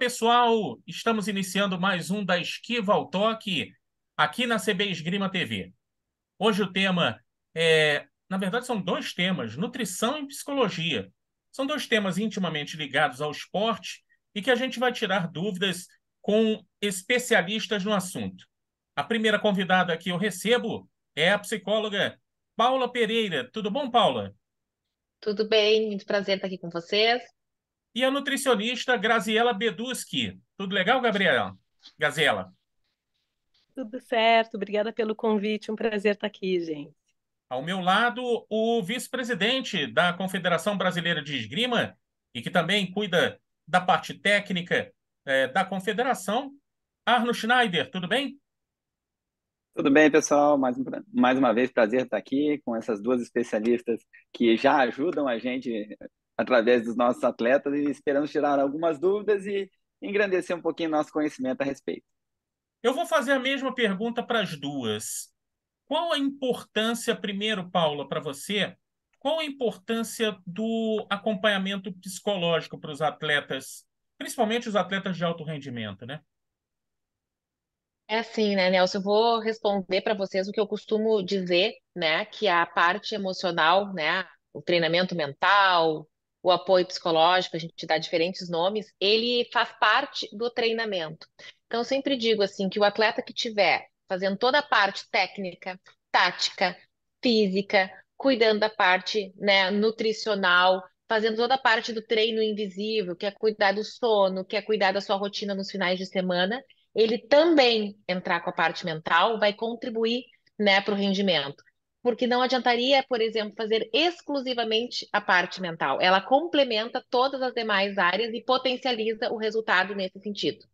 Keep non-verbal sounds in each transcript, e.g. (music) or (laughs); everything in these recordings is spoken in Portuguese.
pessoal! Estamos iniciando mais um da Esquiva ao Toque aqui na CB Esgrima TV. Hoje o tema é. Na verdade, são dois temas: nutrição e psicologia. São dois temas intimamente ligados ao esporte e que a gente vai tirar dúvidas com especialistas no assunto. A primeira convidada que eu recebo é a psicóloga Paula Pereira. Tudo bom, Paula? Tudo bem, muito prazer estar aqui com vocês e a nutricionista Graziela Beduski. Tudo legal, Gabriela? Graziela? Tudo certo, obrigada pelo convite, um prazer estar aqui, gente. Ao meu lado, o vice-presidente da Confederação Brasileira de Esgrima, e que também cuida da parte técnica eh, da Confederação, Arno Schneider, tudo bem? Tudo bem, pessoal? Mais, mais uma vez, prazer estar aqui com essas duas especialistas que já ajudam a gente através dos nossos atletas e esperamos tirar algumas dúvidas e engrandecer um pouquinho nosso conhecimento a respeito. Eu vou fazer a mesma pergunta para as duas. Qual a importância, primeiro, Paula, para você, qual a importância do acompanhamento psicológico para os atletas, principalmente os atletas de alto rendimento, né? É assim, né, Nelson? Eu vou responder para vocês o que eu costumo dizer, né? Que é a parte emocional, né? O treinamento mental, o apoio psicológico, a gente dá diferentes nomes, ele faz parte do treinamento. Então, eu sempre digo assim que o atleta que tiver fazendo toda a parte técnica, tática, física, cuidando da parte né, nutricional, fazendo toda a parte do treino invisível, que é cuidar do sono, que é cuidar da sua rotina nos finais de semana, ele também entrar com a parte mental vai contribuir né, para o rendimento porque não adiantaria, por exemplo, fazer exclusivamente a parte mental. Ela complementa todas as demais áreas e potencializa o resultado nesse sentido.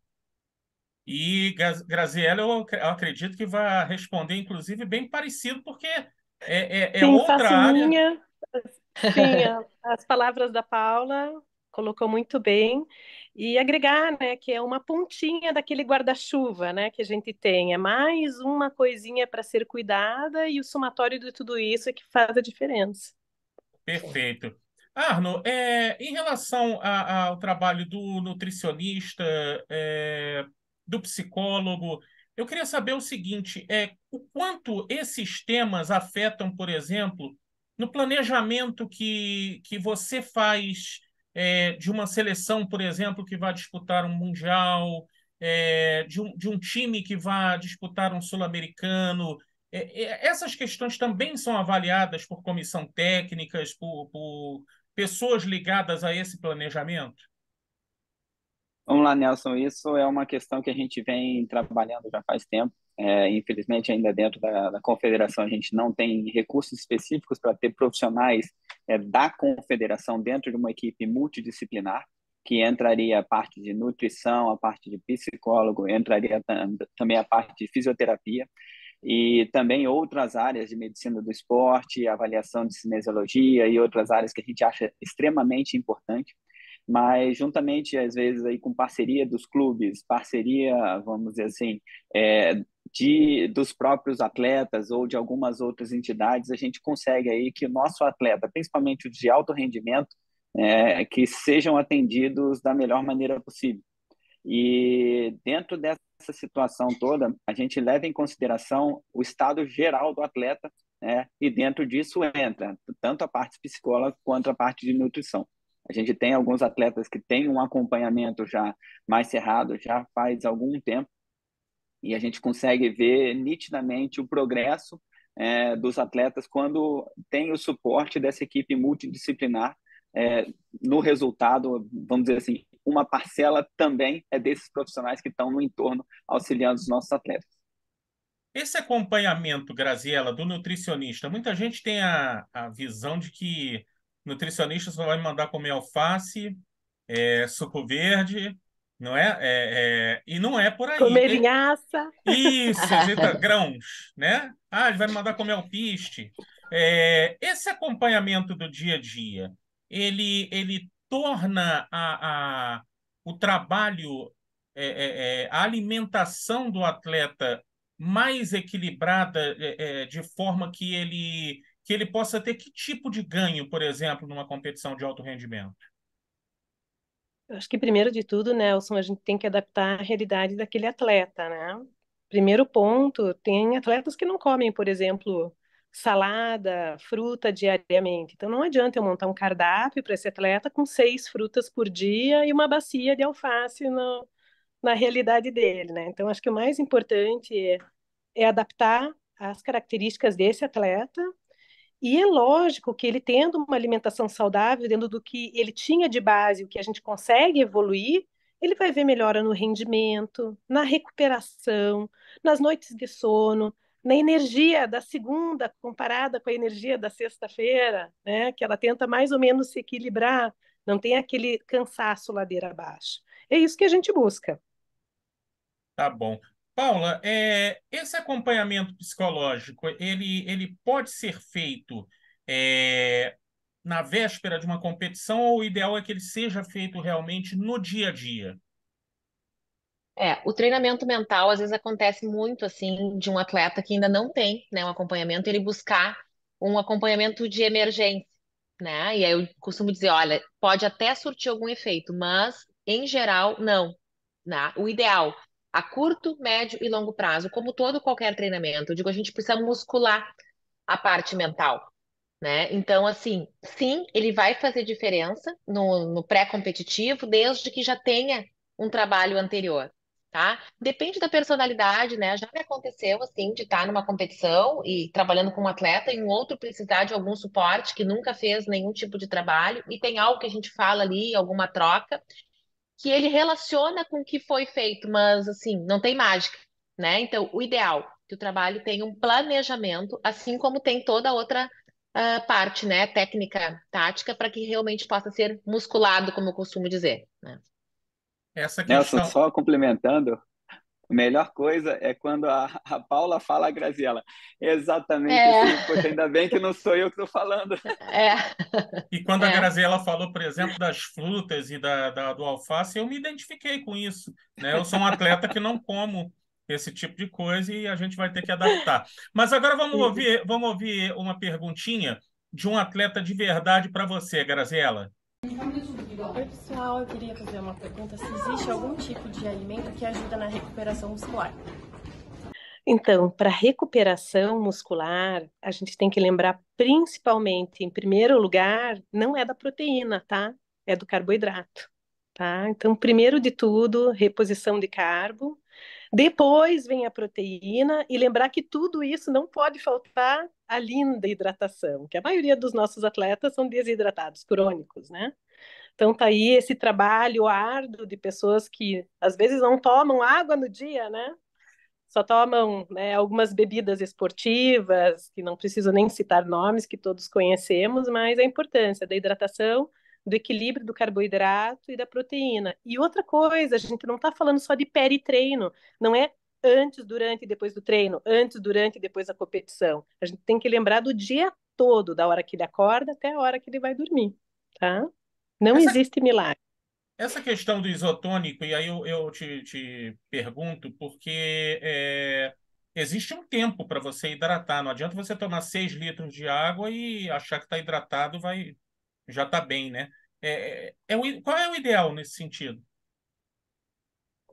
E Graziella, eu acredito que vai responder, inclusive, bem parecido, porque é, é, é Sim, outra área. Minha. Sim, (laughs) as palavras da Paula colocou muito bem e agregar, né, que é uma pontinha daquele guarda-chuva, né, que a gente tem, é mais uma coisinha para ser cuidada e o somatório de tudo isso é que faz a diferença. Perfeito. Arno, é, em relação a, ao trabalho do nutricionista, é, do psicólogo, eu queria saber o seguinte: é, o quanto esses temas afetam, por exemplo, no planejamento que, que você faz é, de uma seleção, por exemplo, que vai disputar um Mundial, é, de, um, de um time que vai disputar um Sul-Americano. É, é, essas questões também são avaliadas por comissão técnicas, por, por pessoas ligadas a esse planejamento? Vamos lá, Nelson. Isso é uma questão que a gente vem trabalhando já faz tempo. É, infelizmente, ainda dentro da, da, confederação, a gente não tem recursos específicos para ter profissionais é, da confederação dentro de uma equipe multidisciplinar, que entraria a parte de nutrição, a parte de psicólogo, entraria também a parte de fisioterapia e também outras áreas de medicina do esporte, avaliação de cinesiologia e outras áreas que a gente acha extremamente importante mas juntamente às vezes aí com parceria dos clubes, parceria, vamos dizer assim, é, de dos próprios atletas ou de algumas outras entidades, a gente consegue aí que o nosso atleta, principalmente os de alto rendimento, é, que sejam atendidos da melhor maneira possível. E dentro dessa situação toda, a gente leva em consideração o estado geral do atleta, né? E dentro disso entra tanto a parte psicóloga quanto a parte de nutrição. A gente tem alguns atletas que têm um acompanhamento já mais cerrado, já faz algum tempo, e a gente consegue ver nitidamente o progresso é, dos atletas quando tem o suporte dessa equipe multidisciplinar é, no resultado, vamos dizer assim, uma parcela também é desses profissionais que estão no entorno auxiliando os nossos atletas. Esse acompanhamento, Graziela, do nutricionista, muita gente tem a, a visão de que nutricionista só vai me mandar comer alface, é, suco verde, não é? é? é e não é por aí. Comer linhaça. É Isso, (laughs) grãos, né? Ah, ele vai me mandar comer alpiste. É, esse acompanhamento do dia a dia, ele, ele torna a, a o trabalho, a alimentação do atleta mais equilibrada de forma que ele que ele possa ter que tipo de ganho, por exemplo, numa competição de alto rendimento? Eu acho que primeiro de tudo, Nelson, né, a gente tem que adaptar a realidade daquele atleta, né? Primeiro ponto, tem atletas que não comem, por exemplo, salada, fruta diariamente. Então não adianta eu montar um cardápio para esse atleta com seis frutas por dia e uma bacia de alface no, na realidade dele, né? Então acho que o mais importante é, é adaptar as características desse atleta e é lógico que ele tendo uma alimentação saudável, dentro do que ele tinha de base, o que a gente consegue evoluir, ele vai ver melhora no rendimento, na recuperação, nas noites de sono, na energia da segunda comparada com a energia da sexta-feira, né? Que ela tenta mais ou menos se equilibrar, não tem aquele cansaço ladeira abaixo. É isso que a gente busca. Tá bom. Paula, é, esse acompanhamento psicológico, ele, ele pode ser feito é, na véspera de uma competição ou o ideal é que ele seja feito realmente no dia a dia? É, o treinamento mental às vezes acontece muito assim de um atleta que ainda não tem, né, um acompanhamento, ele buscar um acompanhamento de emergência, né? E aí eu costumo dizer, olha, pode até surtir algum efeito, mas em geral não, né? O ideal a curto, médio e longo prazo, como todo qualquer treinamento. Eu digo, a gente precisa muscular a parte mental, né? Então, assim, sim, ele vai fazer diferença no, no pré-competitivo, desde que já tenha um trabalho anterior, tá? Depende da personalidade, né? Já me aconteceu, assim, de estar numa competição e trabalhando com um atleta e um outro precisar de algum suporte que nunca fez nenhum tipo de trabalho e tem algo que a gente fala ali, alguma troca, que ele relaciona com o que foi feito, mas assim, não tem mágica, né? Então, o ideal é que o trabalho tenha um planejamento, assim como tem toda a outra uh, parte, né, técnica, tática, para que realmente possa ser musculado, como eu costumo dizer, né? Essa questão... Nelson, só complementando, a melhor coisa é quando a, (laughs) a Paula fala a Graziela. Exatamente é. assim. Poxa, ainda bem que não sou eu que estou falando. É. E quando é. a Graziela falou, por exemplo, das frutas e da, da, do alface, eu me identifiquei com isso. Né? Eu sou um atleta que não como esse tipo de coisa e a gente vai ter que adaptar. Mas agora vamos ouvir, vamos ouvir uma perguntinha de um atleta de verdade para você, Graziela. Oi pessoal, eu queria fazer uma pergunta se existe algum tipo de alimento que ajuda na recuperação muscular. Então, para recuperação muscular, a gente tem que lembrar principalmente, em primeiro lugar, não é da proteína, tá? É do carboidrato, tá? Então, primeiro de tudo, reposição de carbo, depois vem a proteína, e lembrar que tudo isso não pode faltar a linda hidratação, que a maioria dos nossos atletas são desidratados crônicos, né? Então tá aí esse trabalho árduo de pessoas que às vezes não tomam água no dia, né? Só tomam né, algumas bebidas esportivas, que não preciso nem citar nomes, que todos conhecemos, mas a importância da hidratação do equilíbrio do carboidrato e da proteína. E outra coisa, a gente não está falando só de peritreino, não é antes, durante e depois do treino, antes, durante e depois da competição. A gente tem que lembrar do dia todo, da hora que ele acorda até a hora que ele vai dormir, tá? Não essa, existe milagre. Essa questão do isotônico, e aí eu, eu te, te pergunto, porque é, existe um tempo para você hidratar, não adianta você tomar 6 litros de água e achar que está hidratado, vai já está bem, né? É, é, é o, qual é o ideal nesse sentido?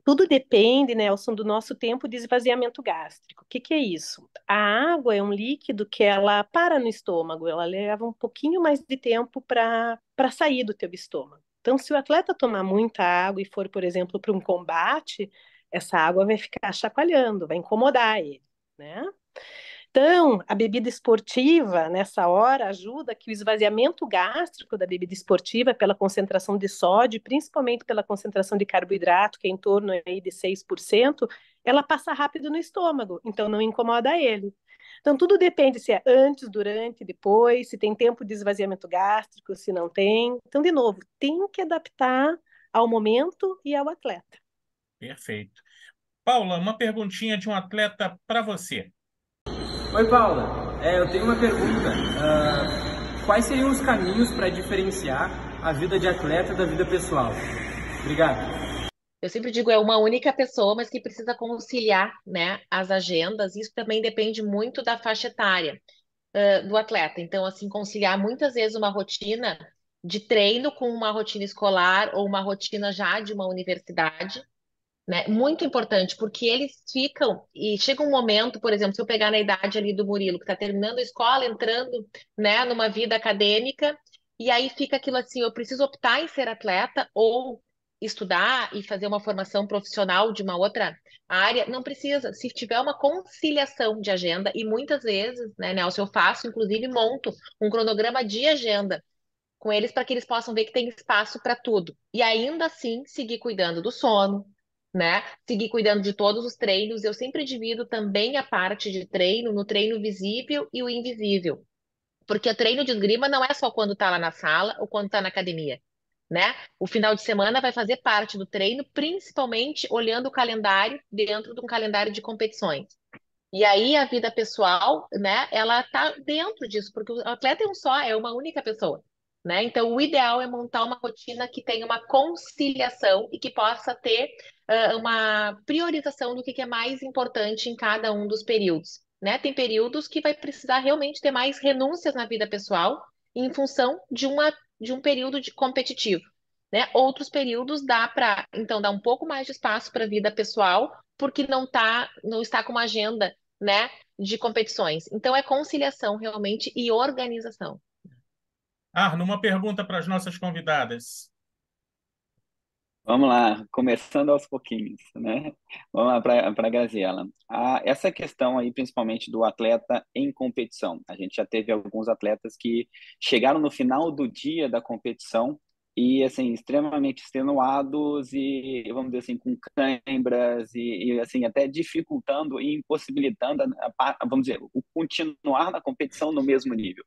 Tudo depende, Nelson, né, do nosso tempo de esvaziamento gástrico. O que, que é isso? A água é um líquido que ela para no estômago, ela leva um pouquinho mais de tempo para sair do teu estômago. Então, se o atleta tomar muita água e for, por exemplo, para um combate, essa água vai ficar chacoalhando, vai incomodar ele, né? Então, a bebida esportiva, nessa hora, ajuda que o esvaziamento gástrico da bebida esportiva, pela concentração de sódio, principalmente pela concentração de carboidrato, que é em torno aí de 6%, ela passa rápido no estômago, então não incomoda ele. Então, tudo depende se é antes, durante, depois, se tem tempo de esvaziamento gástrico, se não tem. Então, de novo, tem que adaptar ao momento e ao atleta. Perfeito. Paula, uma perguntinha de um atleta para você. Oi, Paula. É, eu tenho uma pergunta. Uh, quais seriam os caminhos para diferenciar a vida de atleta da vida pessoal? Obrigado. Eu sempre digo é uma única pessoa, mas que precisa conciliar, né, as agendas. Isso também depende muito da faixa etária uh, do atleta. Então, assim, conciliar muitas vezes uma rotina de treino com uma rotina escolar ou uma rotina já de uma universidade né? Muito importante, porque eles ficam e chega um momento, por exemplo, se eu pegar na idade ali do Murilo, que está terminando a escola, entrando né, numa vida acadêmica, e aí fica aquilo assim: eu preciso optar em ser atleta ou estudar e fazer uma formação profissional de uma outra área, não precisa. Se tiver uma conciliação de agenda, e muitas vezes, né, Nelson, eu faço, inclusive, monto um cronograma de agenda com eles para que eles possam ver que tem espaço para tudo. E ainda assim, seguir cuidando do sono, né? Seguir cuidando de todos os treinos. Eu sempre divido também a parte de treino no treino visível e o invisível. Porque o treino de esgrima não é só quando está lá na sala ou quando está na academia. Né? O final de semana vai fazer parte do treino, principalmente olhando o calendário dentro de um calendário de competições. E aí a vida pessoal, né, ela tá dentro disso, porque o atleta é um só, é uma única pessoa. Né? Então, o ideal é montar uma rotina que tenha uma conciliação e que possa ter uh, uma priorização do que, que é mais importante em cada um dos períodos. Né? Tem períodos que vai precisar realmente ter mais renúncias na vida pessoal em função de, uma, de um período de competitivo. Né? Outros períodos dá para, então, dar um pouco mais de espaço para a vida pessoal, porque não, tá, não está com uma agenda né, de competições. Então, é conciliação realmente e organização. Arno, uma pergunta para as nossas convidadas. Vamos lá, começando aos pouquinhos, né? Vamos lá para a Graziela. Ah, essa questão aí, principalmente do atleta em competição. A gente já teve alguns atletas que chegaram no final do dia da competição e, assim, extremamente extenuados e, vamos dizer assim, com câimbras e, e assim, até dificultando e impossibilitando, a, a, vamos dizer, o continuar na competição no mesmo nível.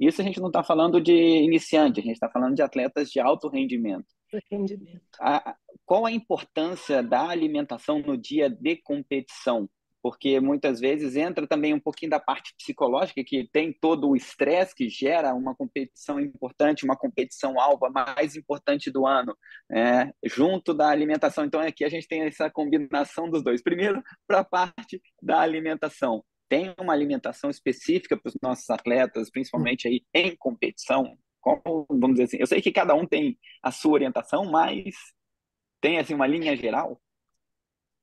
Isso a gente não está falando de iniciante, a gente está falando de atletas de alto rendimento. rendimento. A, qual a importância da alimentação no dia de competição? Porque muitas vezes entra também um pouquinho da parte psicológica, que tem todo o estresse que gera uma competição importante, uma competição alva mais importante do ano, né, junto da alimentação. Então, aqui a gente tem essa combinação dos dois. Primeiro, para a parte da alimentação tem uma alimentação específica para os nossos atletas, principalmente aí em competição? Como, vamos dizer assim, eu sei que cada um tem a sua orientação, mas tem assim uma linha geral?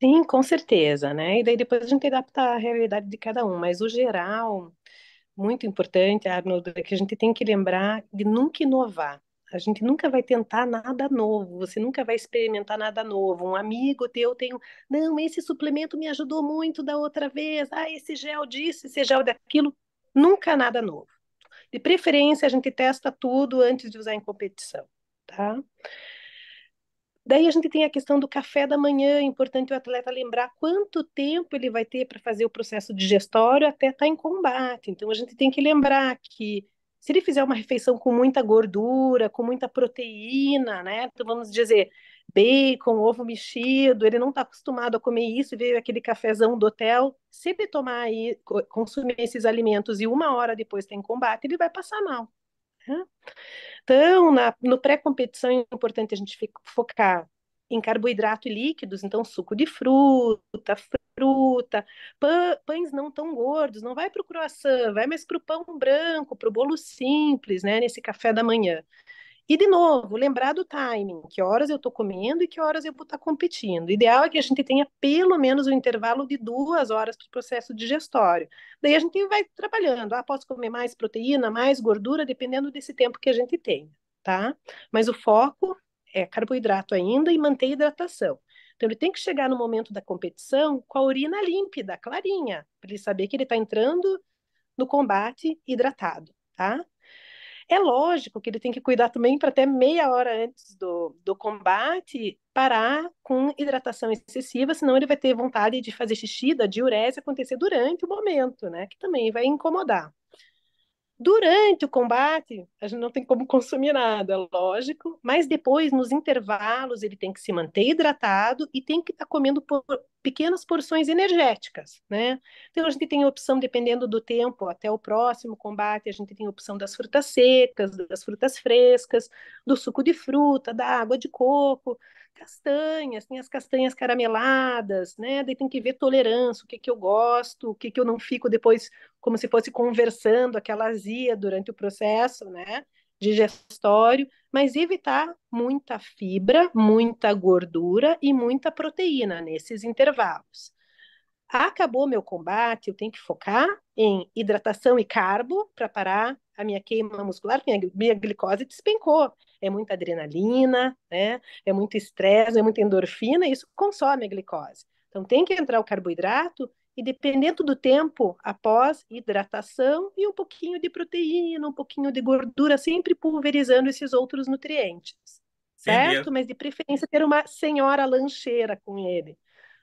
Sim, com certeza, né? E daí depois a gente adapta a realidade de cada um, mas o geral, muito importante, Arnold, é que a gente tem que lembrar de nunca inovar. A gente nunca vai tentar nada novo, você nunca vai experimentar nada novo. Um amigo teu tem, um, não, esse suplemento me ajudou muito da outra vez, ah, esse gel disso, esse gel daquilo, nunca nada novo. De preferência, a gente testa tudo antes de usar em competição, tá? Daí a gente tem a questão do café da manhã, é importante o atleta lembrar quanto tempo ele vai ter para fazer o processo digestório até estar tá em combate. Então a gente tem que lembrar que se ele fizer uma refeição com muita gordura, com muita proteína, né? Então vamos dizer, bacon, ovo mexido, ele não está acostumado a comer isso, veio aquele cafezão do hotel. Se ele tomar aí, consumir esses alimentos e uma hora depois tem combate, ele vai passar mal. Né? Então, na, no pré-competição é importante a gente focar em carboidrato e líquidos, então suco de fruta, fruta, pães não tão gordos, não vai para o croissant, vai mais para o pão branco, para o bolo simples, né, nesse café da manhã. E, de novo, lembrar do timing, que horas eu estou comendo e que horas eu vou estar tá competindo. O ideal é que a gente tenha pelo menos um intervalo de duas horas para o processo digestório. Daí a gente vai trabalhando. Ah, posso comer mais proteína, mais gordura, dependendo desse tempo que a gente tem, tá? Mas o foco é carboidrato ainda e manter hidratação. Então, ele tem que chegar no momento da competição com a urina límpida, clarinha, para ele saber que ele está entrando no combate hidratado, tá? É lógico que ele tem que cuidar também para até meia hora antes do, do combate parar com hidratação excessiva, senão ele vai ter vontade de fazer xixi da diurese acontecer durante o momento, né? Que também vai incomodar. Durante o combate, a gente não tem como consumir nada, lógico, mas depois, nos intervalos, ele tem que se manter hidratado e tem que estar tá comendo por pequenas porções energéticas, né? Então, a gente tem opção, dependendo do tempo, até o próximo combate, a gente tem opção das frutas secas, das frutas frescas, do suco de fruta, da água de coco castanhas, tem as castanhas carameladas, né? Daí tem que ver tolerância, o que que eu gosto, o que que eu não fico depois como se fosse conversando aquela azia durante o processo, né? Digestório, mas evitar muita fibra, muita gordura e muita proteína nesses intervalos. Acabou meu combate, eu tenho que focar em hidratação e carbo para parar a minha queima muscular, minha, minha glicose despencou. É muita adrenalina, né? É muito estresse, é muita endorfina, e isso consome a glicose. Então tem que entrar o carboidrato e dependendo do tempo após hidratação e um pouquinho de proteína, um pouquinho de gordura, sempre pulverizando esses outros nutrientes. Certo? Mas de preferência ter uma senhora lancheira com ele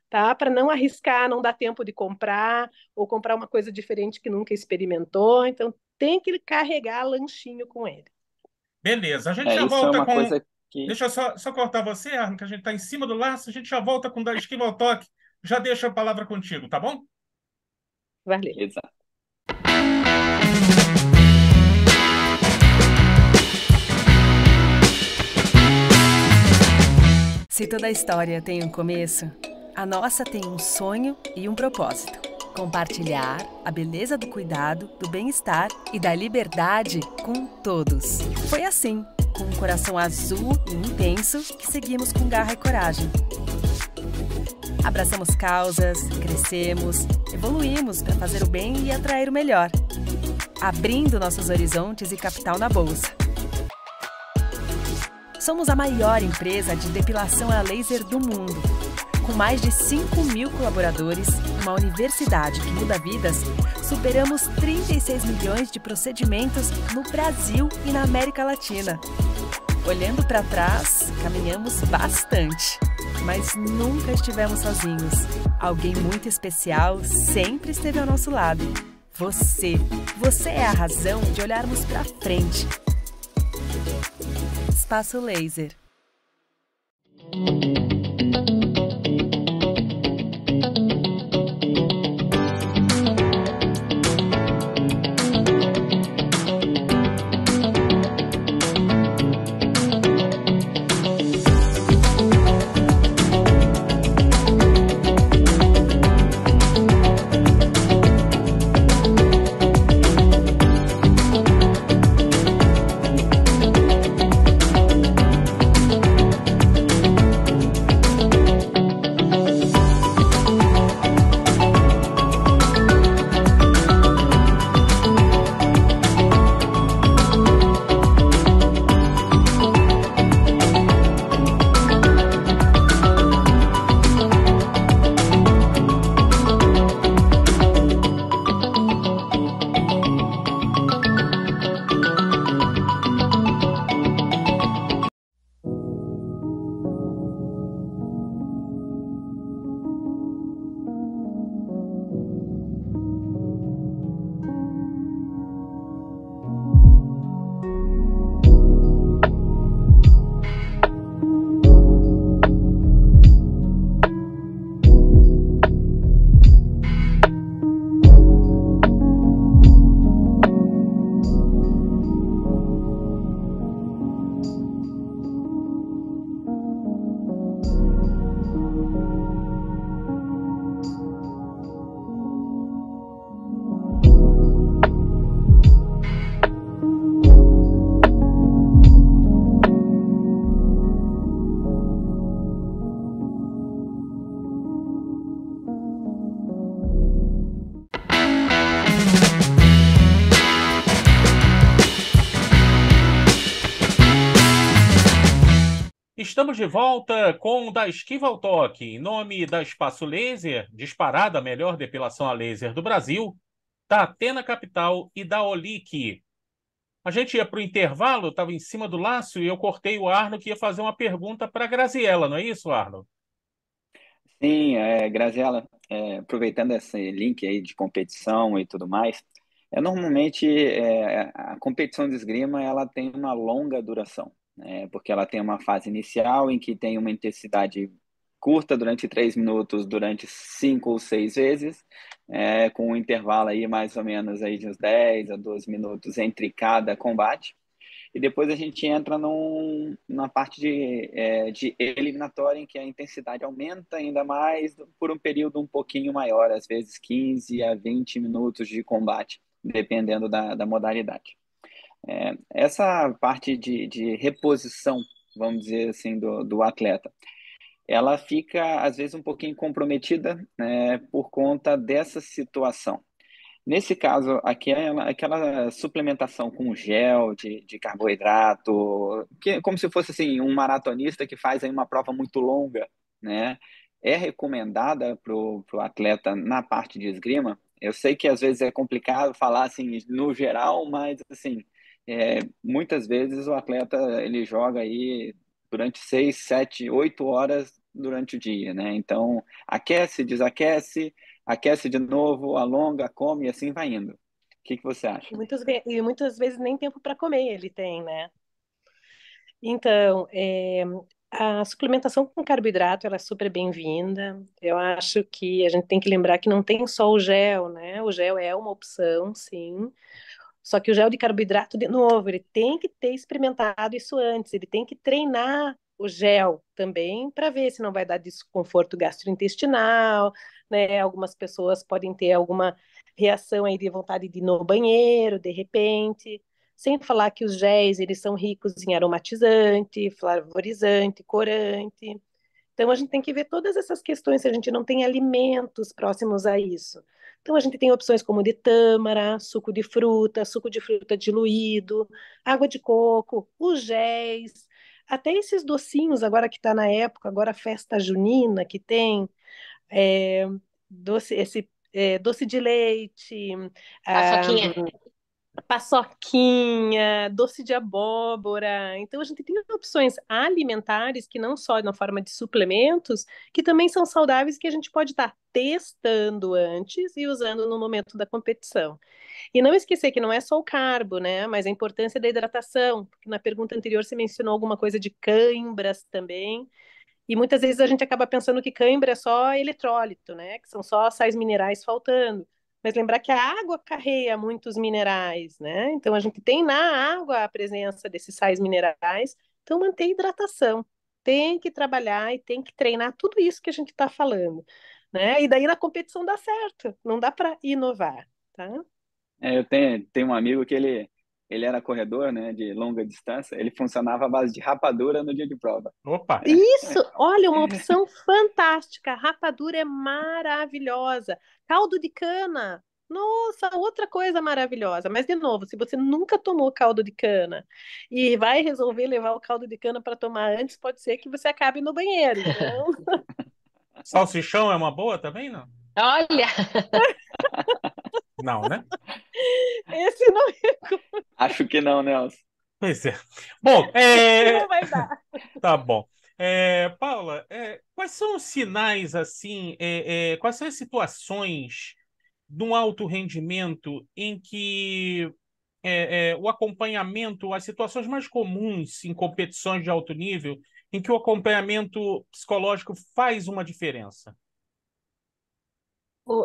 tá? Para não arriscar, não dar tempo de comprar ou comprar uma coisa diferente que nunca experimentou. Então, tem que carregar lanchinho com ele. Beleza, a gente é, já é volta é com. Que... Deixa eu só, só cortar você, Arno, que a gente está em cima do laço, a gente já volta com da esquiva ao toque. Já deixa a palavra contigo, tá bom? Valeu. Beleza. Se toda a história tem um começo. A nossa tem um sonho e um propósito: compartilhar a beleza do cuidado, do bem-estar e da liberdade com todos. Foi assim, com um coração azul e intenso, que seguimos com garra e coragem. Abraçamos causas, crescemos, evoluímos para fazer o bem e atrair o melhor, abrindo nossos horizontes e capital na bolsa. Somos a maior empresa de depilação a laser do mundo. Com mais de 5 mil colaboradores, uma universidade que muda vidas, superamos 36 milhões de procedimentos no Brasil e na América Latina. Olhando para trás, caminhamos bastante, mas nunca estivemos sozinhos. Alguém muito especial sempre esteve ao nosso lado. Você. Você é a razão de olharmos para frente Espaço Laser. Estamos de volta com o da Esquiva ao Toque, em nome da Espaço Laser, disparada a melhor depilação a laser do Brasil, da Atena Capital e da Olic. A gente ia para o intervalo, estava em cima do laço e eu cortei o Arno que ia fazer uma pergunta para a Graziella, não é isso, Arno? Sim, é, é, aproveitando esse link aí de competição e tudo mais, é, normalmente é, a competição de esgrima ela tem uma longa duração né? porque ela tem uma fase inicial em que tem uma intensidade curta durante três minutos, durante cinco ou seis vezes, é, com um intervalo aí mais ou menos aí de uns 10 a 12 minutos entre cada combate. E depois a gente entra num, numa parte de, é, de eliminatória em que a intensidade aumenta ainda mais por um período um pouquinho maior, às vezes 15 a 20 minutos de combate, dependendo da, da modalidade. É, essa parte de, de, reposição, vamos dizer assim, do, do, atleta, ela fica, às vezes, um pouquinho comprometida né, por conta dessa situação. Nesse caso, aquela, aquela suplementação com gel de, de carboidrato, que, como se fosse assim, um maratonista que faz aí uma prova muito longa, né? É recomendada para o atleta na parte de esgrima? Eu sei que às vezes é complicado falar assim no geral, mas assim, é, muitas vezes o atleta ele joga aí durante seis, sete, oito horas durante o dia, né? Então aquece, desaquece, aquece de novo, alonga, come e assim vai indo. O que, que você acha? E muitas, e muitas vezes nem tempo para comer ele tem, né? Então, é, a suplementação com carboidrato ela é super bem-vinda. Eu acho que a gente tem que lembrar que não tem só o gel, né? O gel é uma opção, sim, só que o gel de carboidrato, de novo, ele tem que ter experimentado isso antes, ele tem que treinar o gel também para ver se não vai dar desconforto gastrointestinal, né? Algumas pessoas podem ter alguma reação aí de vontade de ir no banheiro, de repente. Sem falar que os géis, eles são ricos em aromatizante, flavorizante, corante. Então a gente tem que ver todas essas questões se a gente não tem alimentos próximos a isso. Então a gente tem opções como de tâmara, suco de fruta, suco de fruta diluído, água de coco, os géis, até esses docinhos agora que está na época, agora a festa junina que tem, é, doce, esse é, doce de leite, a, a, ah, paçoquinha, doce de abóbora. Então a gente tem opções alimentares que não só na forma de suplementos, que também são saudáveis que a gente pode estar tá testando antes e usando no momento da competição. E não esquecer que não é só o carbo, né, mas a importância da hidratação, porque na pergunta anterior você mencionou alguma coisa de cãibras também. E muitas vezes a gente acaba pensando que cãibra é só eletrólito, né, que são só sais minerais faltando mas lembrar que a água carrega muitos minerais, né? Então a gente tem na água a presença desses sais minerais. Então manter hidratação. Tem que trabalhar e tem que treinar tudo isso que a gente está falando. Né? E daí na competição dá certo, não dá para inovar, tá? É, eu tenho, tenho um amigo que ele, ele era corredor, né, de longa distância, ele funcionava à base de rapadura no dia de prova. Opa! É. Isso! É. Olha, uma (laughs) opção fantástica. Rapadura é maravilhosa. Caldo de cana. Nossa, outra coisa maravilhosa. Mas, de novo, se você nunca tomou caldo de cana e vai resolver levar o caldo de cana para tomar antes, pode ser que você acabe no banheiro. Então... (laughs) Salsichão é uma boa também, não? Olha! (laughs) Não, né? Esse não recorda. Acho que não, Nelson. Né, pois é. Bom, é... Não vai dar. Tá bom. É, Paula, é, quais são os sinais, assim, é, é quais são as situações de um alto rendimento em que é, é, o acompanhamento, as situações mais comuns em competições de alto nível, em que o acompanhamento psicológico faz uma diferença?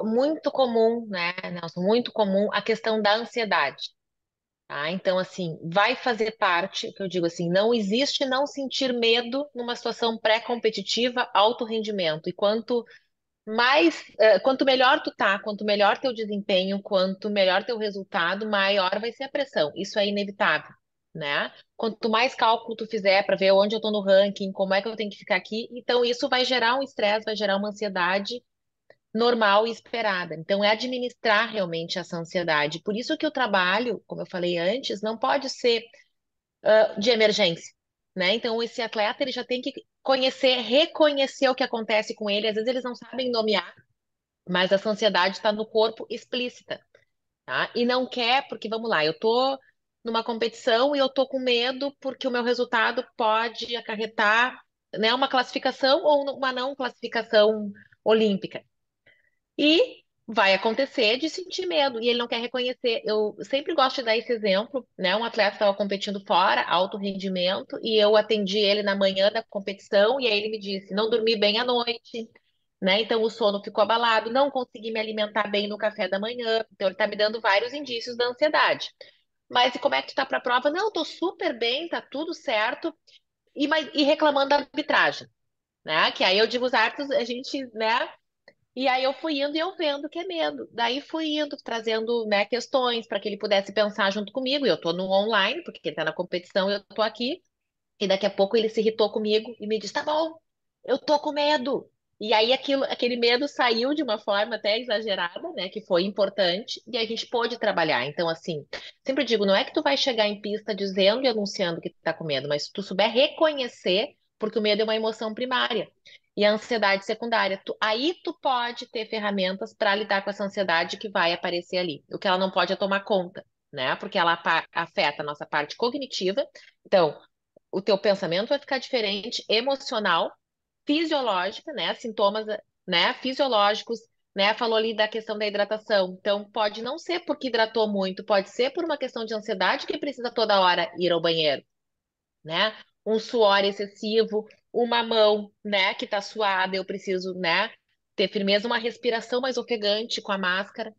muito comum, né, Nelson? Muito comum a questão da ansiedade. Tá? Então, assim, vai fazer parte, que eu digo assim, não existe não sentir medo numa situação pré-competitiva, alto rendimento. E quanto mais, eh, quanto melhor tu tá, quanto melhor teu desempenho, quanto melhor teu resultado, maior vai ser a pressão. Isso é inevitável, né? Quanto mais cálculo tu fizer para ver onde eu tô no ranking, como é que eu tenho que ficar aqui, então isso vai gerar um estresse, vai gerar uma ansiedade normal e esperada. Então, é administrar realmente essa ansiedade. Por isso que o trabalho, como eu falei antes, não pode ser uh, de emergência. Né? Então, esse atleta ele já tem que conhecer, reconhecer o que acontece com ele. Às vezes eles não sabem nomear, mas essa ansiedade está no corpo explícita. Tá? E não quer, porque vamos lá, eu estou numa competição e eu estou com medo porque o meu resultado pode acarretar né, uma classificação ou uma não classificação olímpica. E vai acontecer de sentir medo e ele não quer reconhecer. Eu sempre gosto de dar esse exemplo, né? Um atleta estava competindo fora, alto rendimento, e eu atendi ele na manhã da competição e aí ele me disse: "Não dormi bem à noite". Né? Então o sono ficou abalado, não consegui me alimentar bem no café da manhã. Então ele está me dando vários indícios da ansiedade. Mas e como é que tu tá para a prova? Não, estou super bem, tá tudo certo. E, mas, e reclamando da arbitragem, né? Que aí eu digo os árbitros, a gente, né? E aí eu fui indo e eu vendo que é medo. Daí fui indo, trazendo, né, questões para que ele pudesse pensar junto comigo. Eu estou no online, porque quem está na competição, eu estou aqui. E daqui a pouco ele se irritou comigo e me disse: "Tá bom, eu tô com medo". E aí aquilo, aquele medo saiu de uma forma até exagerada, né, que foi importante, e a gente pôde trabalhar. Então assim, sempre digo, não é que tu vai chegar em pista dizendo e anunciando que tá com medo, mas se tu souber reconhecer porque o medo é uma emoção primária e a ansiedade secundária. Tu, aí tu pode ter ferramentas para lidar com essa ansiedade que vai aparecer ali. O que ela não pode é tomar conta, né? Porque ela afeta a nossa parte cognitiva. Então, o teu pensamento vai ficar diferente, emocional, fisiológica, né? Sintomas, né? Fisiológicos, né? Falou ali da questão da hidratação. Então, pode não ser porque hidratou muito, pode ser por uma questão de ansiedade que precisa toda hora ir ao banheiro, né? um suor excessivo, uma mão, né, que tá suada, eu preciso, né, ter firmeza, uma respiração mais ofegante com a máscara.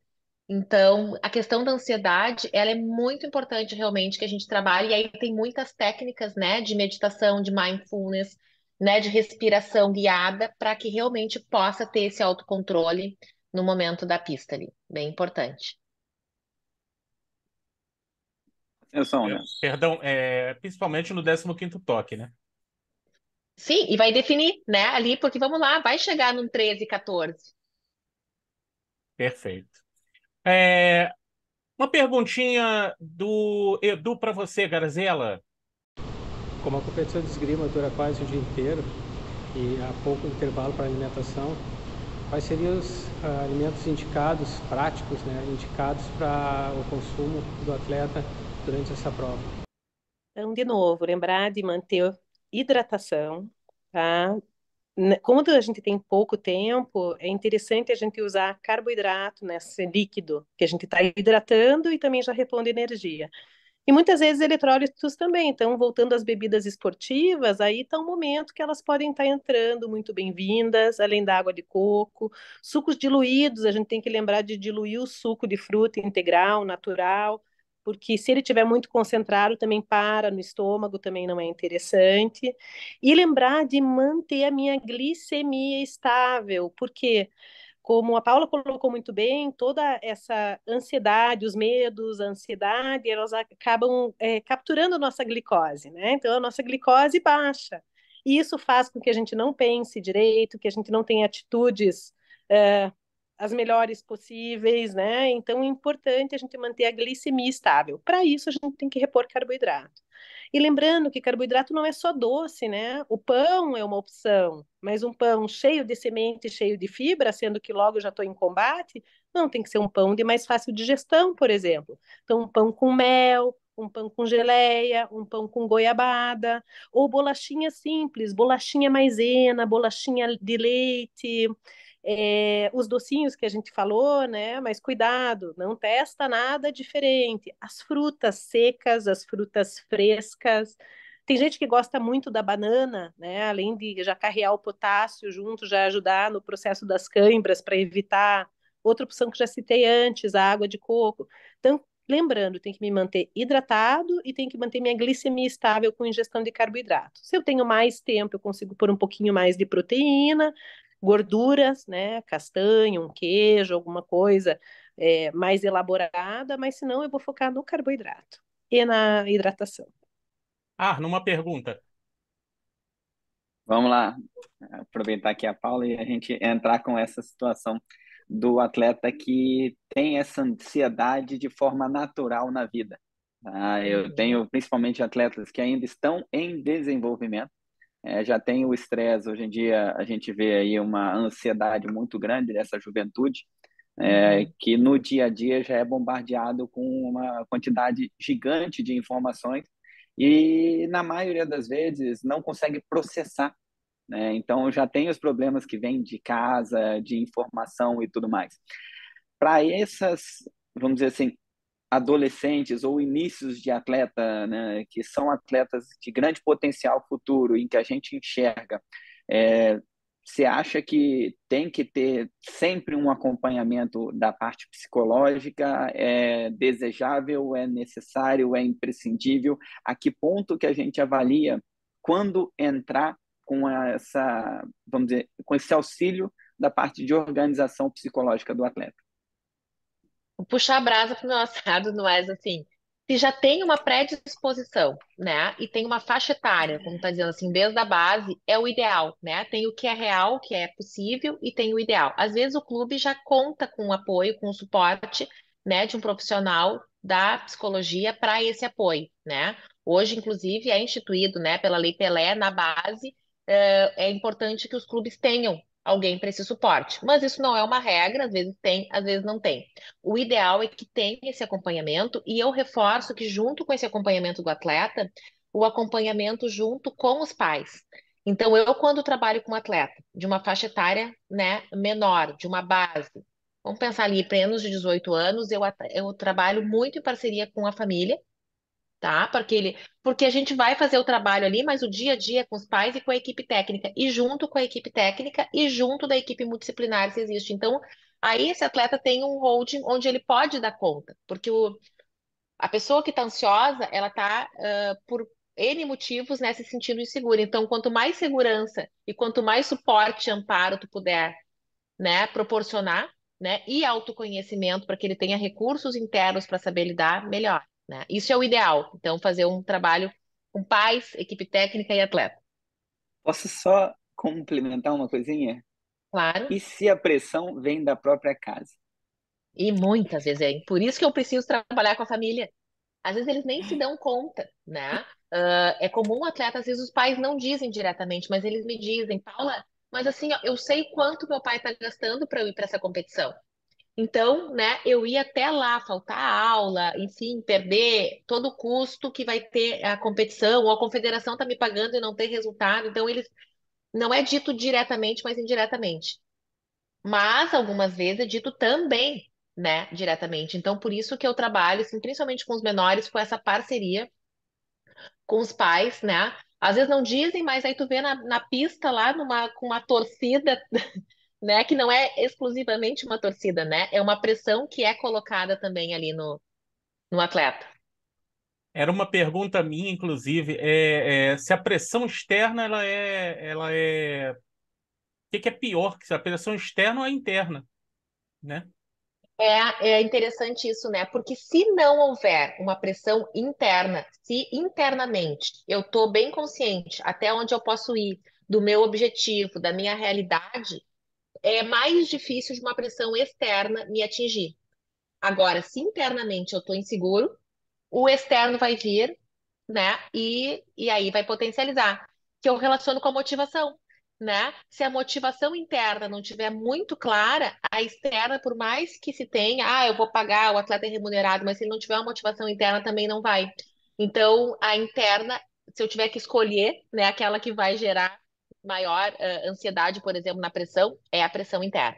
Então, a questão da ansiedade, ela é muito importante realmente que a gente trabalhe, e aí tem muitas técnicas, né, de meditação, de mindfulness, né, de respiração guiada, para que realmente possa ter esse autocontrole no momento da pista ali, bem importante. atenção, é, né? Perdão, é, principalmente no 15 toque, né? Sim, e vai definir, né, ali, porque vamos lá, vai chegar no 13, 14. Perfeito. É, uma perguntinha do Edu para você, Garzela. Como a competição de esgrima dura quase o dia inteiro e há pouco intervalo para alimentação, quais seriam os ah, alimentos indicados, práticos, né, indicados para o consumo do atleta durante essa prova? Então, de novo, lembrar de manter hidratação, tá? Né, quando a gente tem pouco tempo, é interessante a gente usar carboidrato nesse líquido que a gente está hidratando e também já repondo energia. E muitas vezes eletrólitos também. Então, voltando às bebidas esportivas, aí está um momento que elas podem estar tá entrando muito bem-vindas, além da água de coco. Sucos diluídos, a gente tem que lembrar de diluir o suco de fruta integral, natural porque se ele tiver muito concentrado também para no estômago, também não é interessante. E lembrar de manter a minha glicemia estável, porque como a Paula colocou muito bem, toda essa ansiedade, os medos, a ansiedade, elas acabam é, capturando a nossa glicose, né? Então a nossa glicose baixa. E isso faz com que a gente não pense direito, que a gente não tenha atitudes é, as melhores possíveis, né? Então é importante a gente manter a glicemia estável. Para isso a gente tem que repor carboidrato. E lembrando que carboidrato não é só doce, né? O pão é uma opção, mas um pão cheio de semente, cheio de fibra, sendo que logo já estou em combate, não tem que ser um pão de mais fácil digestão, por exemplo. Então um pão com mel, um pão com geleia, um pão com goiabada, ou bolachinha simples, bolachinha maisena, bolachinha de leite, é, os docinhos que a gente falou, né? Mas cuidado, não testa nada diferente. As frutas secas, as frutas frescas. Tem gente que gosta muito da banana, né? Além de já carrear o potássio junto, já ajudar no processo das câimbras para evitar. Outra opção que já citei antes, a água de coco. Então, Lembrando, tem que me manter hidratado e tem que manter minha glicemia estável com ingestão de carboidrato. Se eu tenho mais tempo, eu consigo pôr um pouquinho mais de proteína gorduras, né? Castanha, um queijo, alguma coisa é, mais elaborada, mas se não, eu vou focar no carboidrato e na hidratação. Ah, numa pergunta. Vamos lá, aproveitar aqui a Paula e a gente entrar com essa situação do atleta que tem essa ansiedade de forma natural na vida. Ah, eu uhum. tenho principalmente atletas que ainda estão em desenvolvimento, é, já tem o estresse, hoje em dia a gente vê aí uma ansiedade muito grande dessa juventude, é, uhum. que no dia a dia já é bombardeado com uma quantidade gigante de informações e, na maioria das vezes, não consegue processar. Né? Então, já tem os problemas que vêm de casa, de informação e tudo mais. Para essas, vamos dizer assim, adolescentes ou inícios de atleta, né, que são atletas de grande potencial futuro, em que a gente enxerga, é, você acha que tem que ter sempre um acompanhamento da parte psicológica? É desejável? É necessário? É imprescindível? A que ponto que a gente avalia quando entrar com essa, vamos dizer, com esse auxílio da parte de organização psicológica do atleta? puxar a brasa para o meu assado, não (laughs) é assim, se já tem uma predisposição, né, e tem uma faixa etária, como está dizendo assim, desde a base, é o ideal, né, tem o que é real, que é possível e tem o ideal. Às vezes o clube já conta com o apoio, com o suporte, né, de um profissional da psicologia para esse apoio, né. Hoje, inclusive, é instituído, né, pela Lei Pelé, na base, eh, é importante que os clubes tenham alguém para esse suporte. Mas isso não é uma regra, às vezes tem, às vezes não tem. O ideal é que tenha esse acompanhamento, e eu reforço que, junto com esse acompanhamento do atleta, o acompanhamento junto com os pais. Então, eu, quando trabalho com um atleta de uma faixa etária né, menor, de uma base, vamos pensar ali, menos de 18 anos, eu, eu trabalho muito em parceria com a família, tá? Porque ele, porque a gente vai fazer o trabalho ali, mas o dia a dia é com os pais e com a equipe técnica, e junto com a equipe técnica e junto da equipe multidisciplinar se existe. Então, aí esse atleta tem um holding onde ele pode dar conta, porque o, a pessoa que está ansiosa, ela está uh, por N motivos, né, se sentindo insegura. Então, quanto mais segurança e quanto mais suporte e amparo tu puder, né, proporcionar, né, e autoconhecimento para que ele tenha recursos internos para saber lidar, melhor. Né? Isso é o ideal. Então, fazer um trabalho com pais, equipe técnica e atleta. Posso só complementar uma coisinha? Claro. E se a pressão vem da própria casa? E muitas vezes é. Por isso que eu preciso trabalhar com a família. Às vezes eles nem se dão conta, né? Uh, é comum atleta, às vezes os pais não dizem diretamente, mas eles me dizem, Paula, mas assim, ó, eu sei quanto meu pai está gastando para eu ir para essa competição. Então, né, eu ia até lá, faltar aula, enfim, perder todo o custo que vai ter a competição, ou a confederação está me pagando e não ter resultado. Então, eles não é dito diretamente, mas indiretamente. Mas algumas vezes é dito também, né, diretamente. Então, por isso que eu trabalho, assim, principalmente com os menores, com essa parceria com os pais, né? Às vezes não dizem, mas aí tu vê na, na pista lá numa, com uma torcida (laughs) né? Que não é exclusivamente uma torcida, né? É uma pressão que é colocada também ali no, no atleta. Era uma pergunta minha, inclusive, é, é, se a pressão externa ela é, ela é, o que, que é pior, que se a pressão externa ou a interna, né? É, é interessante isso, né? Porque se não houver uma pressão interna, se internamente eu estou bem consciente até onde eu posso ir, do meu objetivo, da minha realidade, é mais difícil de uma pressão externa me atingir. Agora, se internamente eu estou inseguro, o externo vai vir, né? E, e aí vai potencializar, que eu relaciono com a motivação. Né? Se a motivação interna não tiver muito clara, a externa, por mais que se tenha, ah, eu vou pagar, o atleta é remunerado, mas se ele não tiver uma motivação interna, também não vai. Então, a interna, se eu tiver que escolher, né, aquela que vai gerar maior uh, ansiedade, por exemplo, na pressão, é a pressão interna.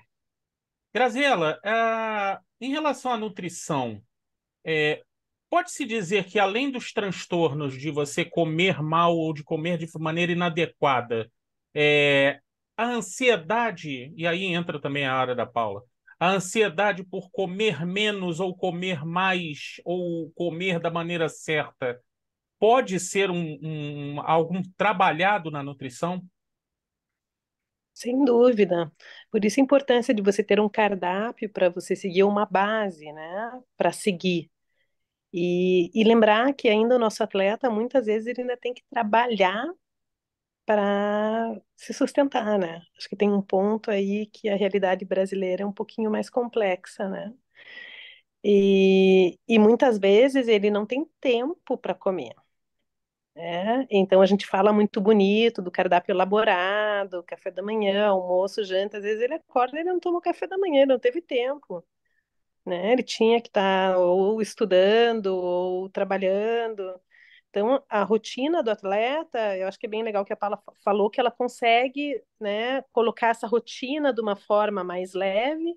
Graziela, uh, ah, em relação à nutrição, é, pode-se dizer que além dos transtornos de você comer mal ou de comer de maneira inadequada, é, a ansiedade, e aí entra também a área da Paula, a ansiedade por comer menos ou comer mais ou comer da maneira certa, pode ser um, um, algum trabalhado na nutrição? Sem dúvida. Por isso a importância de você ter um cardápio para você seguir uma base, né? Para seguir. E, e, lembrar que ainda o nosso atleta, muitas vezes, ele ainda tem que trabalhar para se sustentar, né? Acho que tem um ponto aí que a realidade brasileira é um pouquinho mais complexa, né? E, e muitas vezes ele não tem tempo para comer. É, então a gente fala muito bonito do cardápio elaborado, café da manhã, almoço, janta. Às vezes ele acorda e não toma o café da manhã, não teve tempo. Né? Ele tinha que estar tá ou estudando ou trabalhando. Então a rotina do atleta, eu acho que é bem legal que a Paula falou que ela consegue, né, colocar essa rotina de uma forma mais leve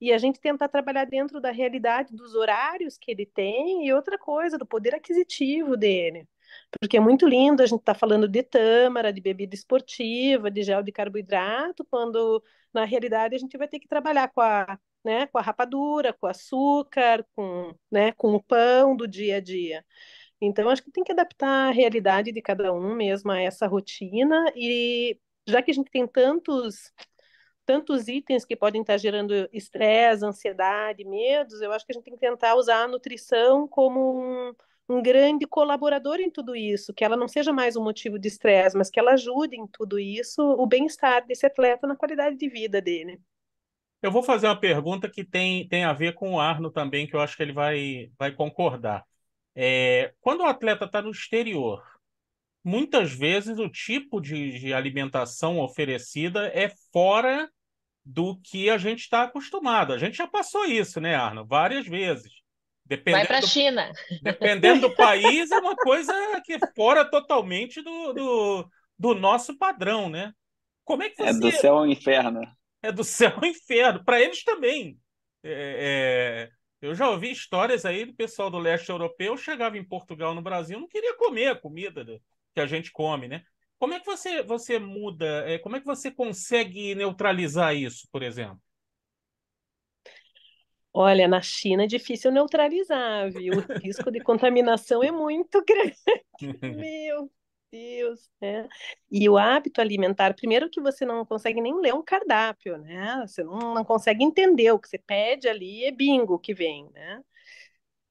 e a gente tentar trabalhar dentro da realidade dos horários que ele tem e outra coisa do poder aquisitivo dele porque é muito lindo, a gente está falando de tâmara, de bebida esportiva, de gel de carboidrato, quando na realidade a gente vai ter que trabalhar com a, né, com a rapadura, com açúcar, com, né, com o pão do dia a dia. Então, acho que tem que adaptar a realidade de cada um mesmo a essa rotina. E já que a gente tem tantos tantos itens que podem estar tá gerando estresse, ansiedade, medos, eu acho que a gente tem que tentar usar a nutrição como um, um grande colaborador em tudo isso, que ela não seja mais um motivo de estresse, mas que ela ajude em tudo isso o bem-estar desse atleta na qualidade de vida dele. Eu vou fazer uma pergunta que tem, tem a ver com o Arno também, que eu acho que ele vai, vai concordar. É, quando o atleta está no exterior, muitas vezes o tipo de, de alimentação oferecida é fora do que a gente está acostumado. A gente já passou isso, né, Arno? Várias vezes. Dependendo Vai para a China. Dependendo do (laughs) país, é uma coisa que é fora totalmente do, do, do, nosso padrão, né? Como é que você... É do céu ao inferno. É do céu ao inferno. Para eles também. É, é... Eu já ouvi histórias aí do pessoal do leste europeu chegava em Portugal, no Brasil, não queria comer a comida que a gente come, né? Como é que você, você muda? É, como é que você consegue neutralizar isso, por exemplo? Olha, na China é difícil neutralizar, viu? O risco de contaminação é muito (laughs) grande. (laughs) Meu Deus, né? E o hábito alimentar, primeiro que você não consegue nem ler um cardápio, né? Você não, não consegue entender o que você pede ali, é bingo que vem, né?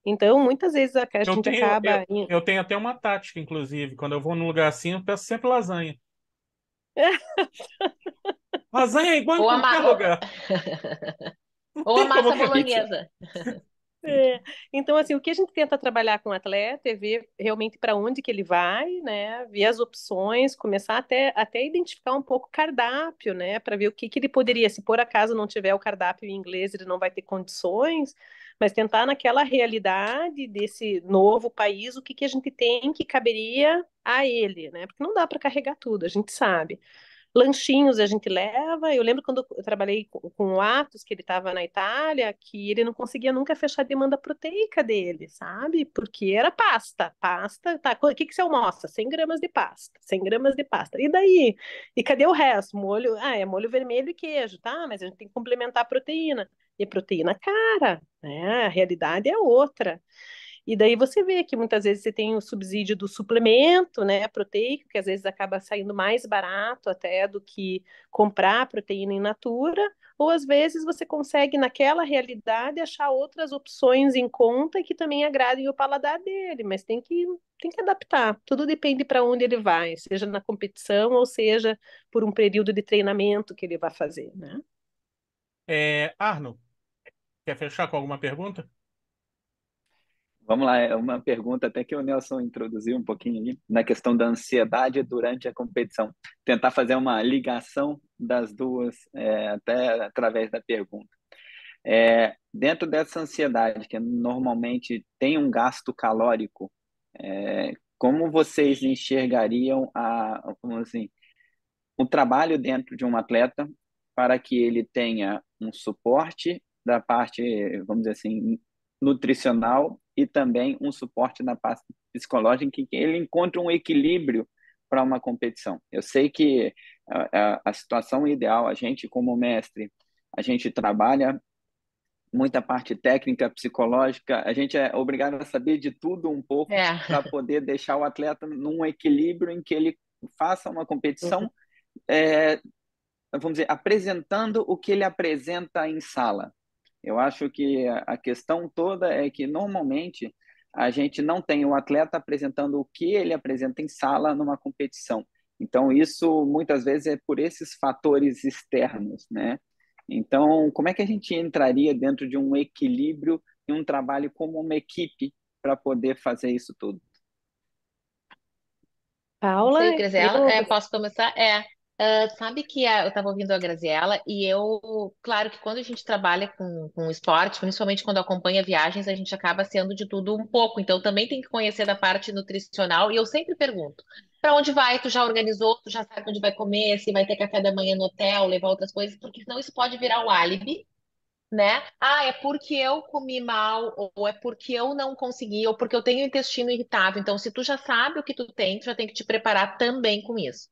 Então, muitas vezes a, questão gente acaba... Eu, eu tenho até uma tática, inclusive. Quando eu vou num lugar assim, eu peço sempre lasanha. (laughs) lasanha é igual a qualquer lugar. Ou a (laughs) massa bolonhesa. (laughs) É. Então, assim, o que a gente tenta trabalhar com o atleta é ver realmente para onde que ele vai, né? Ver as opções, começar até, até identificar um pouco o cardápio, né? Para ver o que, que ele poderia, se por acaso não tiver o cardápio em inglês, ele não vai ter condições, mas tentar naquela realidade desse novo país, o que, que a gente tem que caberia a ele, né? Porque não dá para carregar tudo, a gente sabe. Lanchinhos a gente leva. Eu lembro quando eu trabalhei com, o Atos, que ele estava na Itália, que ele não conseguia nunca fechar a demanda proteica dele, sabe? Porque era pasta. Pasta, tá? O que, que você almoça? 100 gramas de pasta. 100 gramas de pasta. E daí? E cadê o resto? Molho. Ah, é molho vermelho e queijo, tá? Mas a gente tem que complementar a proteína. E proteína é cara, né? A realidade é outra. E daí você vê que muitas vezes você tem o subsídio do suplemento, né, proteico, que às vezes acaba saindo mais barato até do que comprar proteína in natura, ou às vezes você consegue naquela realidade achar outras opções em conta que também agradem o paladar dele, mas tem que tem que adaptar. Tudo depende para onde ele vai, seja na competição ou seja por um período de treinamento que ele vai fazer, né? É, Arno, quer fechar com alguma pergunta? Vamos lá, é uma pergunta até que o Nelson introduziu um pouquinho ali, na questão da ansiedade durante a competição. Tentar fazer uma ligação das duas, é, até através da pergunta. É, dentro dessa ansiedade, que normalmente tem um gasto calórico, é, como vocês enxergariam a, assim, o trabalho dentro de um atleta para que ele tenha um suporte da parte, vamos dizer assim, nutricional e também um suporte na parte psicológica em que ele encontra um equilíbrio para uma competição. Eu sei que a, a, situação ideal, a gente como mestre, a gente trabalha muita parte técnica, psicológica, a gente é obrigado a saber de tudo um pouco é. para poder deixar o atleta num equilíbrio em que ele faça uma competição uhum. é, vamos dizer, apresentando o que ele apresenta em sala. Eu acho que a questão toda é que normalmente a gente não tem o atleta apresentando o que ele apresenta em sala numa competição. Então isso muitas vezes é por esses fatores externos, né? Então, como é que a gente entraria dentro de um equilíbrio e um trabalho como uma equipe para poder fazer isso tudo? Paula? Sei, eu... é, posso começar? É, ah, sabe que a, eu estava ouvindo a Graziella e eu, claro que quando a gente trabalha com, com esporte, principalmente quando acompanha viagens, a gente acaba sendo de tudo um pouco. Então também tem que conhecer da parte nutricional. E eu sempre pergunto: para onde vai? Tu já organizou? Tu já sabe onde vai comer? Se vai ter café da manhã no hotel, levar outras coisas? Porque senão isso pode virar o álibi né? Ah, é porque eu comi mal, ou é porque eu não consegui, ou porque eu tenho intestino irritável. Então, se tu já sabe o que tu tem, tu já tem que te preparar também com isso.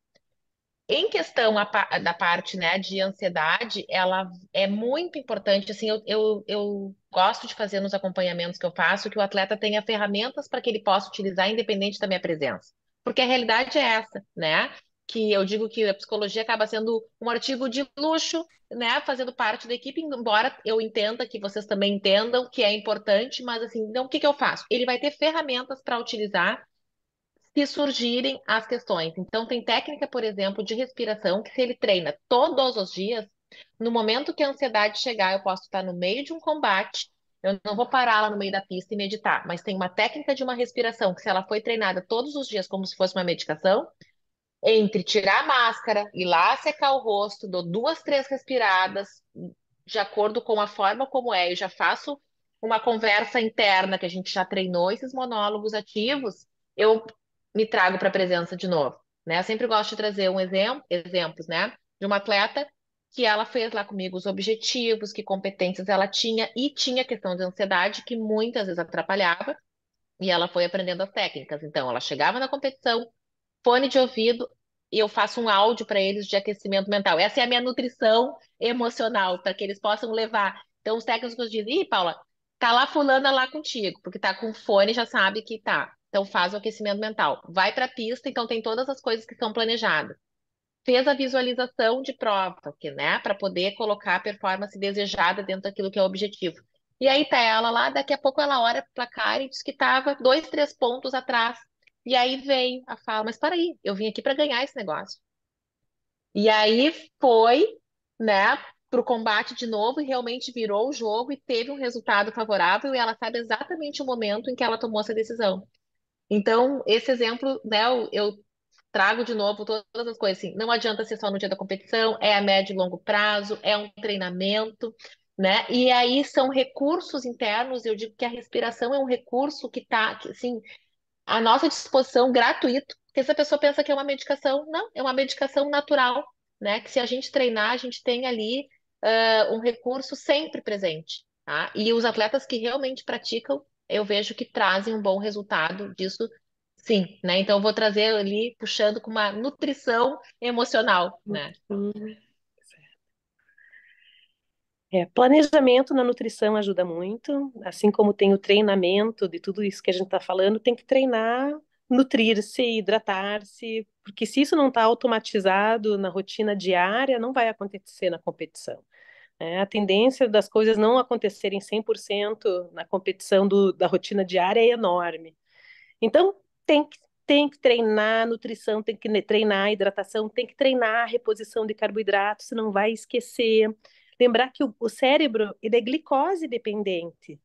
Em questão a, da parte né, de ansiedade, ela é muito importante. Assim, eu, eu, eu gosto de fazer nos acompanhamentos que eu faço que o atleta tenha ferramentas para que ele possa utilizar independente da minha presença. Porque a realidade é essa, né? Que eu digo que a psicologia acaba sendo um artigo de luxo, né? Fazendo parte da equipe, embora eu entenda que vocês também entendam que é importante, mas assim, então o que, que eu faço? Ele vai ter ferramentas para utilizar se surgirem as questões. Então, tem técnica, por exemplo, de respiração, que se ele treina todos os dias, no momento que a ansiedade chegar, eu posso estar no meio de um combate, eu não vou parar lá no meio da pista e meditar, mas tem uma técnica de uma respiração que, se ela foi treinada todos os dias como se fosse uma medicação, entre tirar a máscara, ir lá secar o rosto, dou duas, três respiradas, de acordo com a forma como é, eu já faço uma conversa interna que a gente já treinou esses monólogos ativos, eu me trago para a presença de novo. Né? Eu sempre gosto de trazer um exemplo, exemplos, né? De uma atleta que ela fez lá comigo os objetivos, que competências ela tinha e tinha questão de ansiedade que muitas vezes atrapalhava e ela foi aprendendo as técnicas. Então, ela chegava na competição, fone de ouvido e eu faço um áudio para eles de aquecimento mental. Essa é a minha nutrição emocional para que eles possam levar. Então, os técnicos dizem: "Ih, Paula, tá lá fulana lá contigo, porque tá com fone, já sabe que tá. Então faz o aquecimento mental. Vai para a pista, então tem todas as coisas que são planejadas. Fez a visualização de prova, que, né, para poder colocar a performance desejada dentro daquilo que é o objetivo. E aí tá ela lá, daqui a pouco ela olha para a placar e diz que estava dois, três pontos atrás. E aí vem a fala, mas para aí, eu vim aqui para ganhar esse negócio. E aí foi, né, para o combate de novo e realmente virou o jogo e teve um resultado favorável e ela sabe exatamente o momento em que ela tomou essa decisão. Então, esse exemplo, né, eu trago de novo todas as coisas assim, não adianta ser só no dia da competição, é a médio e longo prazo, é um treinamento, né? E aí são recursos internos, eu digo que a respiração é um recurso que está, assim, à nossa disposição, gratuito, porque se a pessoa pensa que é uma medicação, não, é uma medicação natural, né? Que se a gente treinar, a gente tem ali uh, um recurso sempre presente, tá? E os atletas que realmente praticam, eu vejo que trazem um bom resultado disso, sim, né? Então eu vou trazer ali puxando com uma nutrição emocional, né? É, planejamento na nutrição ajuda muito, assim como tem o treinamento de tudo isso que a gente está falando, tem que treinar, nutrir-se, hidratar-se, porque se isso não está automatizado na rotina diária, não vai acontecer na competição. É, a tendência das coisas não acontecerem 100% na competição do, da rotina diária é enorme. Então, tem que, tem que treinar nutrição, tem que treinar hidratação, tem que treinar reposição de carboidratos, não vai esquecer. Lembrar que o, o cérebro ele é glicose dependente.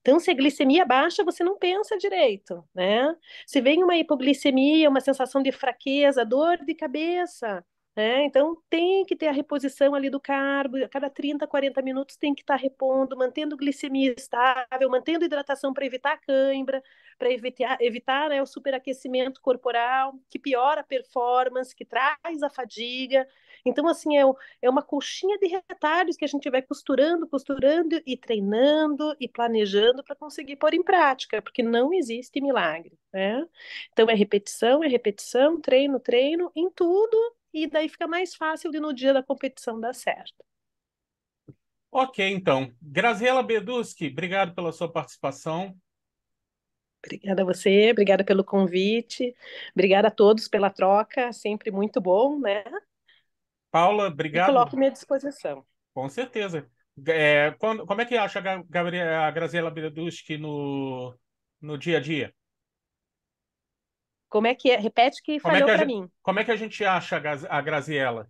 Então, se a glicemia baixa, você não pensa direito, né? Se vem uma hipoglicemia, uma sensação de fraqueza, dor de cabeça, né? Então, tem que ter a reposição ali do carbo, a cada 30, 40 minutos tem que estar tá repondo, mantendo glicemia estável, mantendo hidratação para evitar a cãibra, para evitar, evitar né, o superaquecimento corporal, que piora a performance, que traz a fadiga. Então, assim, é, é uma colchinha de retalhos que a gente vai costurando, costurando e treinando e planejando para conseguir pôr em prática, porque não existe milagre, né? Então, é repetição, é repetição, treino, treino, em tudo e daí fica mais fácil de no dia da competição dar certo. Ok, então. Graziela Beduski, obrigado pela sua participação. Obrigada a você, obrigada pelo convite, obrigada a todos pela troca, sempre muito bom, né? Paula, obrigado. Eu coloco à minha disposição. Com certeza. É, quando, como é que acha a, Gabriela, a Graziela Beduski no, no dia a dia? Como é que é? Repete que como é falhou é para mim. Como é que a gente acha a Graziela?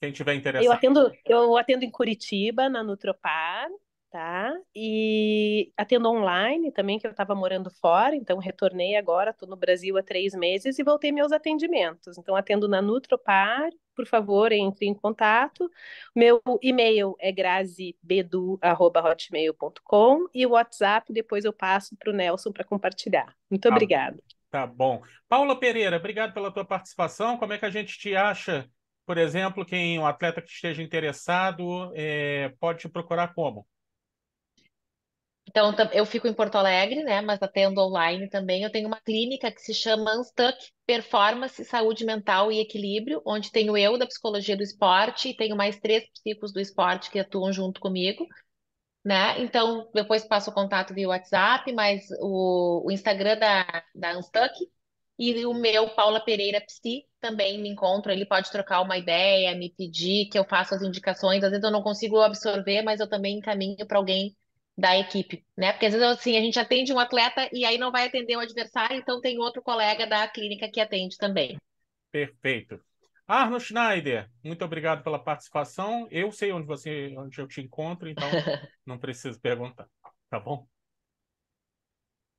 Quem tiver interessado. Eu atendo, eu atendo em Curitiba, na Nutropar, tá? E atendo online também, que eu estava morando fora, então retornei agora, estou no Brasil há três meses e voltei meus atendimentos. Então, atendo na Nutropar, por favor, entre em contato. Meu e-mail é grazibedu.hotmail.com e o WhatsApp depois eu passo para o Nelson para compartilhar. Muito tá. obrigada. Tá bom. Paula Pereira, obrigado pela tua participação. Como é que a gente te acha, por exemplo, quem um atleta que esteja interessado é, pode te procurar como? Então, eu fico em Porto Alegre, né? Mas atendo online também. Eu tenho uma clínica que se chama Unstuck Performance, Saúde Mental e Equilíbrio, onde tenho eu da psicologia do esporte e tenho mais três psicos do esporte que atuam junto comigo né? Então, depois passo o contato via WhatsApp, mas o, o Instagram da, da Unstuck e o meu, Paula Pereira Psi, também me encontro. Ele pode trocar uma ideia, me pedir que eu faça as indicações. Às vezes eu não consigo absorver, mas eu também encaminho para alguém da equipe, né? Porque às vezes assim, a gente atende um atleta e aí não vai atender o adversário, então tem outro colega da clínica que atende também. Perfeito. Arno Schneider, muito obrigado pela participação. Eu sei onde você, onde eu te encontro, então (laughs) não preciso perguntar, tá bom?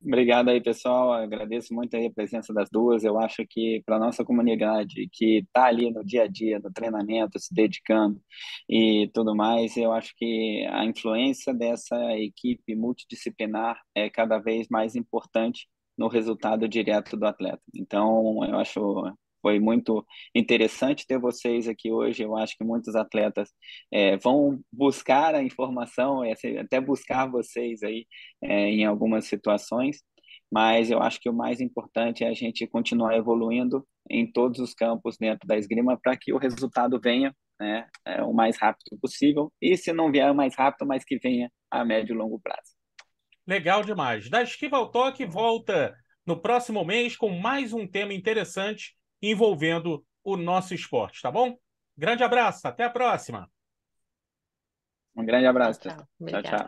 Obrigado aí, pessoal. Agradeço muito aí a presença das duas. Eu acho que para nossa comunidade que está ali no dia a dia, no treinamento, se dedicando e tudo mais, eu acho que a influência dessa equipe multidisciplinar é cada vez mais importante no resultado direto do atleta. Então, eu acho foi muito interessante ter vocês aqui hoje. Eu acho que muitos atletas é, vão buscar a informação, é, até buscar vocês aí é, em algumas situações. Mas eu acho que o mais importante é a gente continuar evoluindo em todos os campos dentro da esgrima para que o resultado venha né, é, o mais rápido possível. E se não vier mais rápido, mas que venha a médio e longo prazo. Legal demais. Da Esquiva ao Toque volta no próximo mês com mais um tema interessante envolvendo o nosso esporte, tá bom? Grande abraço, até a próxima. Um grande abraço. tchau. tchau. tchau.